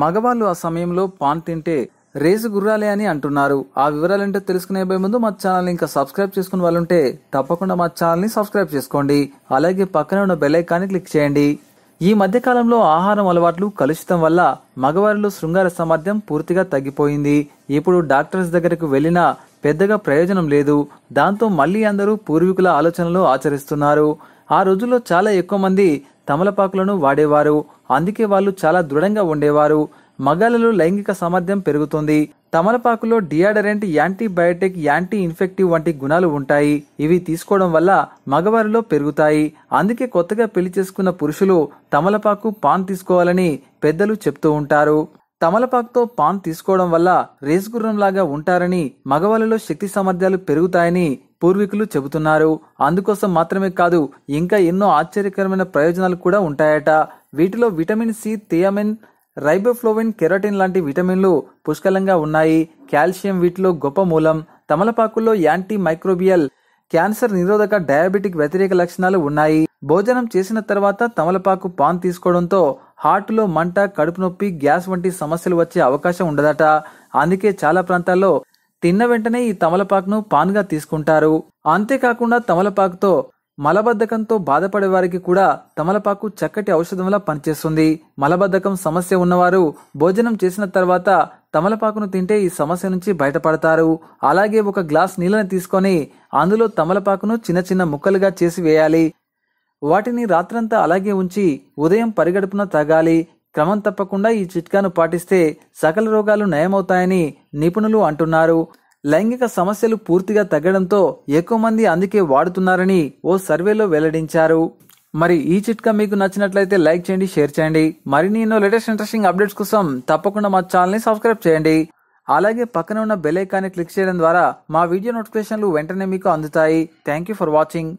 మగవాళ్ళు ఆ సమయంలో పాన్ తింటే రేసు గుర్రాలే అని అంటున్నారు ఆ వివరాలంటే తెలుసుకునే ముందు మా ఛానల్ ఇంకా సబ్స్క్రైబ్ చేసుకున్న వాళ్ళుంటే తప్పకుండా మా ఛానల్ని సబ్స్క్రైబ్ చేసుకోండి అలాగే పక్కనే ఉన్న బెల్లైకాన్ని క్లిక్ చేయండి ఈ మధ్యకాలంలో ఆహారం అలవాట్లు కలుషితం వల్ల మగవారిలో శృంగార సామర్థ్యం పూర్తిగా తగ్గిపోయింది ఇప్పుడు డాక్టర్స్ దగ్గరకు వెళ్ళినా పెద్దగా ప్రయోజనం లేదు దాంతో మళ్ళీ అందరూ పూర్వీకుల ఆలోచనలు ఆచరిస్తున్నారు ఆ రోజుల్లో చాలా ఎక్కువ మంది తమలపాకులను వాడేవారు అందుకే వాళ్ళు చాలా దృఢంగా ఉండేవారు మగాళ్ళలో లైంగిక సామర్థ్యం పెరుగుతుంది తమలపాకులో డియాడరెంట్ యాంటీబయాటిక్ యాంటీ ఇన్ఫెక్టివ్ వంటి గుణాలు ఉంటాయి ఇవి తీసుకోవడం వల్ల మగవారిలో పెరుగుతాయి అందుకే కొత్తగా పెళ్లి చేసుకున్న పురుషులు తమలపాకు పాన్ తీసుకోవాలని పెద్దలు చెప్తూ ఉంటారు తమలపాకుతో పాన్ తీసుకోవడం వల్ల రేసుగుర్రంలాగా ఉంటారని మగవాళ్ళలో శక్తి సామర్థ్యాలు పెరుగుతాయని పూర్వీకులు చెబుతున్నారు అందుకోసం మాత్రమే కాదు ఇంకా ఎన్నో ఆశ్చర్యకరమైన ప్రయోజనాలు కూడా ఉంటాయట వీటిలో vitamin C thiamine riboflavin keratin లాంటి విటమిన్లు పుష్కలంగా ఉన్నాయి కాల్షియం వీటిలో గొప్ప మూలం తమలపాకుల్లో యాంటీ మైక్రోబియల్ క్యాన్సర్ నిరోధక డయాబెటిక్ వ్యతిరేక లక్షణాలు ఉన్నాయి భోజనం చేసిన తర్వాత తమలపాకు పాన్ తీసుకోవడంతో హార్ట్లో మంట కడుపు నొప్పి గ్యాస్ వంటి సమస్యలు వచ్చే అవకాశం ఉండదట అందుకే చాలా ప్రాంతాల్లో తిన్న వెంటనే ఈ తమలపాకును పాన్గా తీసుకుంటారు అంతేకాకుండా తమలపాకుతో మలబద్ధకంతో బాధపడే వారికి కూడా తమలపాకు చక్కటి ఔషధంలా పనిచేస్తుంది మలబద్ధకం సమస్య ఉన్నవారు భోజనం చేసిన తర్వాత తమలపాకును తింటే ఈ సమస్య నుంచి బయటపడతారు అలాగే ఒక గ్లాస్ నీళ్ళని తీసుకొని అందులో తమలపాకును చిన్న చిన్న ముక్కలుగా చేసి వేయాలి వాటిని రాత్రంతా అలాగే ఉంచి ఉదయం పరిగడుపున తాగాలి క్రమం తప్పకుండా ఈ చిట్కాను పాటిస్తే సకల రోగాలు నయమవుతాయని నిపుణులు అంటున్నారు లైంగిక సమస్యలు పూర్తిగా తగ్గడంతో ఎక్కువ మంది అందుకే వాడుతున్నారని ఓ సర్వేలో వెల్లడించారు మరి ఈ చిట్కా మీకు నచ్చినట్లయితే లైక్ చేయండి షేర్ చేయండి మరిన్ని ఎన్నో లేటెస్ట్ ఇంట్రెస్టింగ్ అప్డేట్స్ కోసం తప్పకుండా మా ఛానల్ని సబ్స్క్రైబ్ చేయండి అలాగే పక్కన ఉన్న బెల్ ఐకాన్ని క్లిక్ చేయడం ద్వారా మా వీడియో నోటిఫికేషన్లు వెంటనే మీకు అందుతాయి థ్యాంక్ యూ ఫర్ వాచింగ్